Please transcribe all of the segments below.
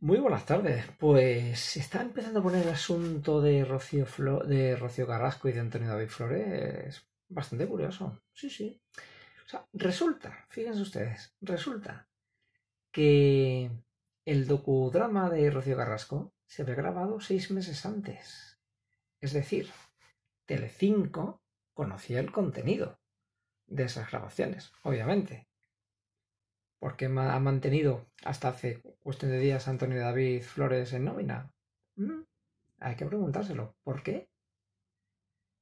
Muy buenas tardes. Pues está empezando a poner el asunto de Rocío, de Rocío Carrasco y de Antonio David Flores bastante curioso. Sí, sí. O sea, resulta, fíjense ustedes, resulta que el docudrama de Rocío Carrasco se había grabado seis meses antes. Es decir, Telecinco conocía el contenido de esas grabaciones, obviamente. Porque ha mantenido hasta hace cuestión de días Antonio David Flores en nómina? Mm, hay que preguntárselo. ¿Por qué?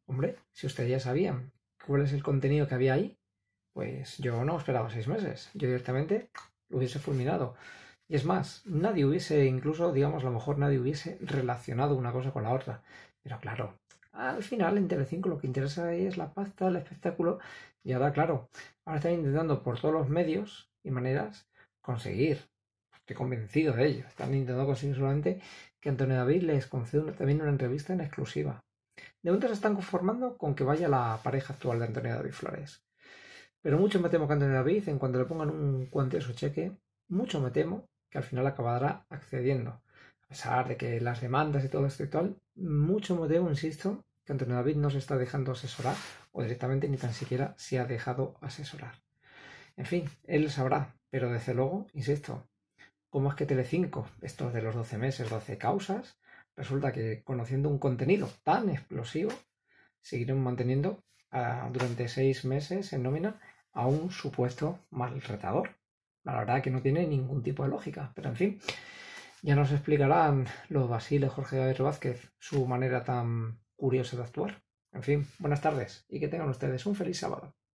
Hombre, si ustedes ya sabían cuál es el contenido que había ahí, pues yo no esperaba seis meses. Yo directamente lo hubiese fulminado. Y es más, nadie hubiese, incluso, digamos, a lo mejor nadie hubiese relacionado una cosa con la otra. Pero claro, al final en Telecinco lo que interesa ahí es la pasta, el espectáculo. Y ahora, claro, ahora están intentando por todos los medios y maneras conseguir estoy convencido de ello, están intentando conseguir solamente que Antonio David les conceda también una entrevista en exclusiva. De momento se están conformando con que vaya la pareja actual de Antonio David Flores. Pero mucho me temo que Antonio David, en cuanto le pongan un cuante de su cheque, mucho me temo que al final acabará accediendo. A pesar de que las demandas y todo esto y mucho me temo, insisto, que Antonio David no se está dejando asesorar o directamente ni tan siquiera se ha dejado asesorar. En fin, él sabrá, pero desde luego, insisto, cómo es que Telecinco, estos de los 12 meses, 12 causas, resulta que conociendo un contenido tan explosivo, seguirán manteniendo ah, durante seis meses en nómina a un supuesto maltratador. La verdad que no tiene ningún tipo de lógica, pero en fin, ya nos explicarán los basiles Jorge Gabriel Vázquez su manera tan curiosa de actuar. En fin, buenas tardes y que tengan ustedes un feliz sábado.